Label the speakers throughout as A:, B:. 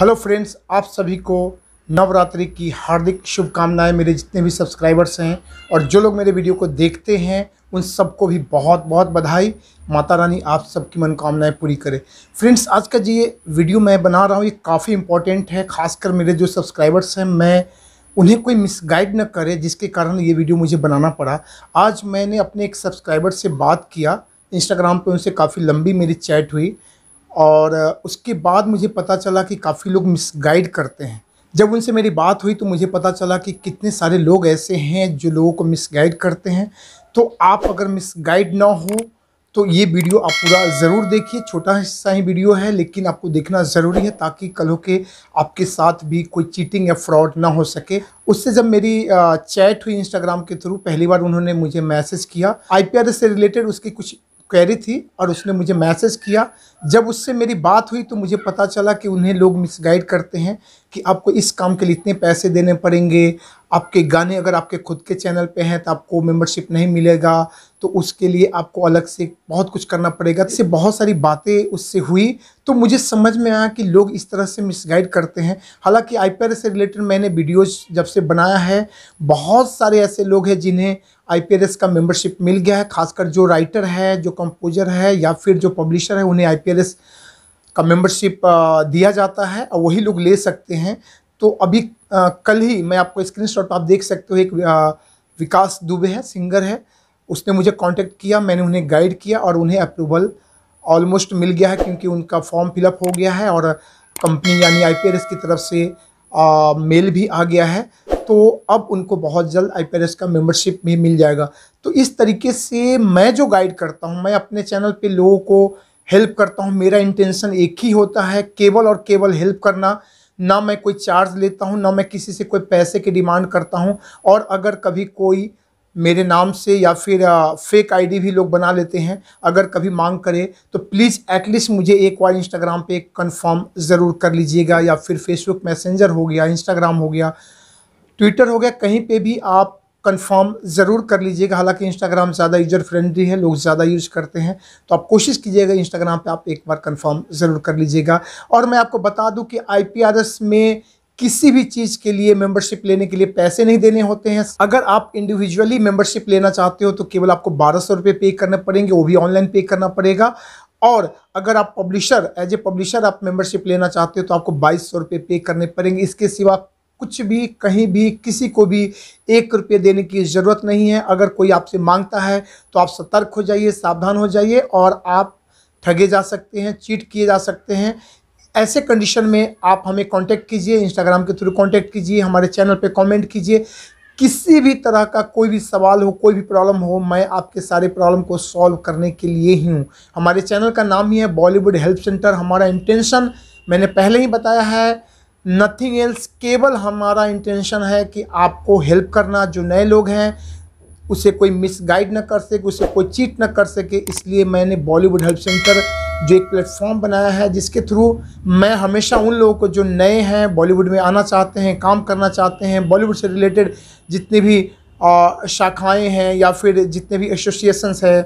A: hello friends आप सभी को नवरात्रि की हार्दिक शुभकामनाएं मेरे जितने भी सब्सक्राइबर्स हैं और जो लोग मेरे वीडियो को देखते हैं उन सबको भी बहुत बहुत बधाई माता रानी आप सबकी मनोकामनाएं पूरी करे फ्रेंड्स आज का जो ये वीडियो मैं बना रहा हूँ ये काफ़ी इंपॉर्टेंट है खासकर मेरे जो सब्सक्राइबर्स हैं मैं उन्हें कोई मिसगाइड न करे जिसके कारण ये वीडियो मुझे बनाना पड़ा आज मैंने अपने एक सब्सक्राइबर से बात किया इंस्टाग्राम पर उनसे काफ़ी लंबी मेरी चैट हुई और उसके बाद मुझे पता चला कि काफ़ी लोग मिसगाइड करते हैं जब उनसे मेरी बात हुई तो मुझे पता चला कि कितने सारे लोग ऐसे हैं जो लोगों को मिसगाइड करते हैं तो आप अगर मिसगाइड ना हो तो ये वीडियो आप पूरा ज़रूर देखिए छोटा हिस्सा ही वीडियो है लेकिन आपको देखना ज़रूरी है ताकि कल हो के आपके साथ भी कोई चीटिंग या फ्रॉड ना हो सके उससे जब मेरी चैट हुई इंस्टाग्राम के थ्रू पहली बार उन्होंने मुझे मैसेज किया आईपीआर से रिलेटेड उसके कुछ क्वेरी थी और उसने मुझे मैसेज किया जब उससे मेरी बात हुई तो मुझे पता चला कि उन्हें लोग मिसगाइड करते हैं कि आपको इस काम के लिए इतने पैसे देने पड़ेंगे आपके गाने अगर आपके खुद के चैनल पे हैं तो आपको मेंबरशिप नहीं मिलेगा तो उसके लिए आपको अलग से बहुत कुछ करना पड़ेगा तो इससे बहुत सारी बातें उससे हुई तो मुझे समझ में आया कि लोग इस तरह से मिसगाइड करते हैं हालांकि आई से रिलेटेड मैंने वीडियोज़ जब से बनाया है बहुत सारे ऐसे लोग हैं जिन्हें आई का मेम्बरशिप मिल गया है खासकर जो राइटर है जो कंपोजर है या फिर जो पब्लिशर है उन्हें आई का मेंबरशिप दिया जाता है और वही लोग ले सकते हैं तो अभी आ, कल ही मैं आपको स्क्रीन शॉट आप देख सकते हो एक आ, विकास दुबे है सिंगर है उसने मुझे कांटेक्ट किया मैंने उन्हें गाइड किया और उन्हें अप्रूवल ऑलमोस्ट मिल गया है क्योंकि उनका फॉर्म फिलअप हो गया है और कंपनी यानी आई की तरफ से आ, मेल भी आ गया है तो अब उनको बहुत जल्द आई का मेंबरशिप भी मिल जाएगा तो इस तरीके से मैं जो गाइड करता हूँ मैं अपने चैनल पे लोगों को हेल्प करता हूँ मेरा इंटेंशन एक ही होता है केवल और केवल हेल्प करना ना मैं कोई चार्ज लेता हूँ ना मैं किसी से कोई पैसे की डिमांड करता हूँ और अगर कभी कोई मेरे नाम से या फिर फेक आईडी भी लोग बना लेते हैं अगर कभी मांग करे तो प्लीज़ एटलीस्ट मुझे एक बार इंस्टाग्राम पे कंफर्म ज़रूर कर लीजिएगा या फिर फेसबुक मैसेंजर हो गया इंस्टाग्राम हो गया ट्विटर हो गया कहीं पे भी आप कंफर्म ज़रूर कर लीजिएगा हालांकि इंस्टाग्राम ज़्यादा यूजर फ्रेंडली है लोग ज़्यादा यूज़ करते हैं तो आप कोशिश कीजिएगा इंस्टाग्राम पे आप एक बार कंफर्म ज़रूर कर लीजिएगा और मैं आपको बता दूं कि आई में किसी भी चीज़ के लिए मेंबरशिप लेने के लिए पैसे नहीं देने होते हैं अगर आप इंडिविजुअली मेंबरशिप लेना चाहते हो तो केवल आपको बारह सौ रुपये पे करने पड़ेंगे वो भी ऑनलाइन पे करना पड़ेगा और अगर आप पब्लिशर एज ए पब्लिशर आप मेंबरशिप लेना चाहते हो तो आपको बाईस सौ रुपये पे करने पड़ेंगे इसके सिवा कुछ भी कहीं भी किसी को भी एक रुपये देने की ज़रूरत नहीं है अगर कोई आपसे मांगता है तो आप सतर्क हो जाइए सावधान हो जाइए और आप ठगे जा सकते हैं चीट किए जा सकते हैं ऐसे कंडीशन में आप हमें कांटेक्ट कीजिए इंस्टाग्राम के थ्रू कांटेक्ट कीजिए हमारे चैनल पे कमेंट कीजिए किसी भी तरह का कोई भी सवाल हो कोई भी प्रॉब्लम हो मैं आपके सारे प्रॉब्लम को सॉल्व करने के लिए ही हूँ हमारे चैनल का नाम ही है बॉलीवुड हेल्प सेंटर हमारा इंटेंशन मैंने पहले ही बताया है नथिंग एल्स केवल हमारा इंटेंशन है कि आपको हेल्प करना जो नए लोग हैं उसे कोई मिस गाइड न कर सके उसे कोई चीट ना कर सके इसलिए मैंने बॉलीवुड हेल्प सेंटर जो एक प्लेटफॉर्म बनाया है जिसके थ्रू मैं हमेशा उन लोगों को जो नए हैं बॉलीवुड में आना चाहते हैं काम करना चाहते हैं बॉलीवुड से रिलेटेड जितनी भी शाखाएं हैं या फिर जितने भी एसोसिएशंस हैं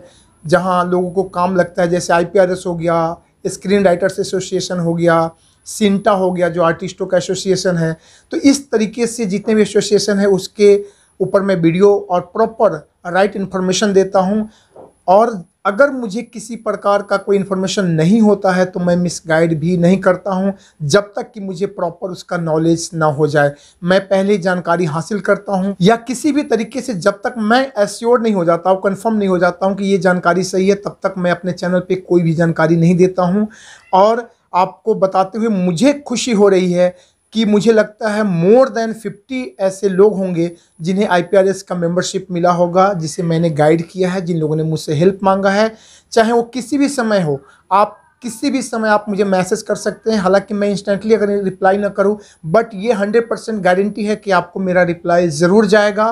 A: जहां लोगों को काम लगता है जैसे आई हो गया स्क्रीन राइटर्स एसोसिएशन हो गया सिंटा हो गया जो आर्टिस्टों का एसोसिएशन है तो इस तरीके से जितने भी एसोसिएशन है उसके ऊपर मैं वीडियो और प्रॉपर राइट इन्फॉर्मेशन देता हूँ और अगर मुझे किसी प्रकार का कोई इन्फॉर्मेशन नहीं होता है तो मैं मिसगाइड भी नहीं करता हूं जब तक कि मुझे प्रॉपर उसका नॉलेज ना हो जाए मैं पहले जानकारी हासिल करता हूं या किसी भी तरीके से जब तक मैं एश्योर नहीं हो जाता हूं कंफर्म नहीं हो जाता हूं कि ये जानकारी सही है तब तक मैं अपने चैनल पे कोई भी जानकारी नहीं देता हूँ और आपको बताते हुए मुझे खुशी हो रही है कि मुझे लगता है मोर देन 50 ऐसे लोग होंगे जिन्हें आई का मेंबरशिप मिला होगा जिसे मैंने गाइड किया है जिन लोगों ने मुझसे हेल्प मांगा है चाहे वो किसी भी समय हो आप किसी भी समय आप मुझे मैसेज कर सकते हैं हालांकि मैं इंस्टेंटली अगर रिप्लाई ना करूं बट ये 100 परसेंट गारंटी है कि आपको मेरा रिप्लाई ज़रूर जाएगा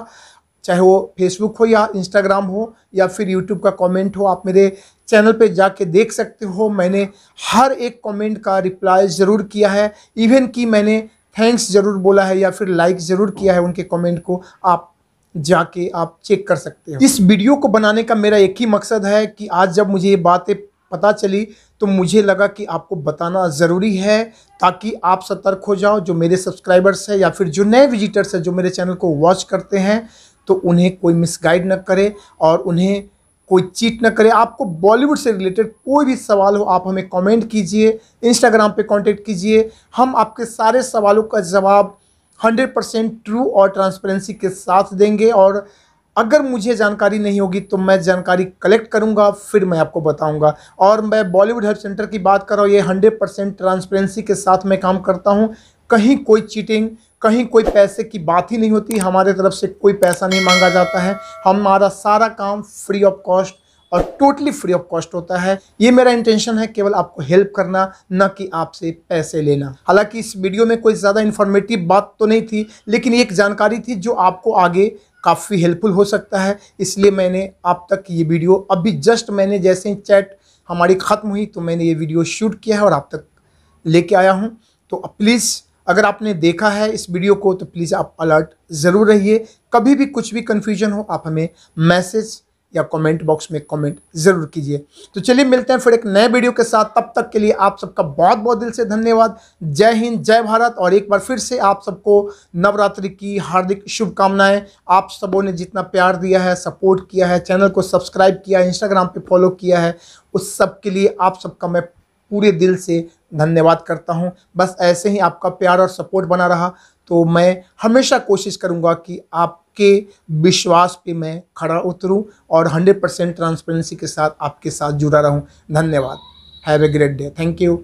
A: चाहे वो फेसबुक हो या इंस्टाग्राम हो या फिर यूट्यूब का कमेंट हो आप मेरे चैनल पे जाके देख सकते हो मैंने हर एक कमेंट का रिप्लाई ज़रूर किया है इवन कि मैंने थैंक्स ज़रूर बोला है या फिर लाइक ज़रूर किया है उनके कमेंट को आप जाके आप चेक कर सकते हो इस वीडियो को बनाने का मेरा एक ही मकसद है कि आज जब मुझे ये बातें पता चली तो मुझे लगा कि आपको बताना ज़रूरी है ताकि आप सतर्क हो जाओ जो मेरे सब्सक्राइबर्स हैं या फिर जो नए विजिटर्स हैं जो मेरे चैनल को वॉच करते हैं तो उन्हें कोई मिसगाइड न करे और उन्हें कोई चीट ना करे आपको बॉलीवुड से रिलेटेड कोई भी सवाल हो आप हमें कमेंट कीजिए इंस्टाग्राम पे कांटेक्ट कीजिए हम आपके सारे सवालों का जवाब 100 परसेंट ट्रू और ट्रांसपेरेंसी के साथ देंगे और अगर मुझे जानकारी नहीं होगी तो मैं जानकारी कलेक्ट करूंगा फिर मैं आपको बताऊंगा और मैं बॉलीवुड हेल्प सेंटर की बात कर रहा हूँ ये 100 परसेंट ट्रांसपेरेंसी के साथ मैं काम करता हूँ कहीं कोई चीटिंग कहीं कोई पैसे की बात ही नहीं होती हमारे तरफ से कोई पैसा नहीं मांगा जाता है हमारा सारा काम फ्री ऑफ कॉस्ट और टोटली फ्री ऑफ कॉस्ट होता है ये मेरा इंटेंशन है केवल आपको हेल्प करना न कि आपसे पैसे लेना हालांकि इस वीडियो में कोई ज़्यादा इन्फॉर्मेटिव बात तो नहीं थी लेकिन एक जानकारी थी जो आपको आगे काफ़ी हेल्पफुल हो सकता है इसलिए मैंने आप तक ये वीडियो अभी जस्ट मैंने जैसे ही चैट हमारी ख़त्म हुई तो मैंने ये वीडियो शूट किया है और आप तक लेके आया हूँ तो प्लीज़ अगर आपने देखा है इस वीडियो को तो प्लीज़ आप अलर्ट ज़रूर रहिए कभी भी कुछ भी कन्फ्यूजन हो आप हमें मैसेज या कमेंट बॉक्स में कमेंट ज़रूर कीजिए तो चलिए मिलते हैं फिर एक नए वीडियो के साथ तब तक के लिए आप सबका बहुत बहुत दिल से धन्यवाद जय हिंद जय भारत और एक बार फिर से आप सबको नवरात्रि की हार्दिक शुभकामनाएं आप सबों ने जितना प्यार दिया है सपोर्ट किया है चैनल को सब्सक्राइब किया है इंस्टाग्राम पर फॉलो किया है उस सब के लिए आप सबका मैं पूरे दिल से धन्यवाद करता हूँ बस ऐसे ही आपका प्यार और सपोर्ट बना रहा तो मैं हमेशा कोशिश करूँगा कि आपके विश्वास पे मैं खड़ा उतरूँ और 100 परसेंट ट्रांसपेरेंसी के साथ आपके साथ जुड़ा रहूँ धन्यवाद have a great day thank you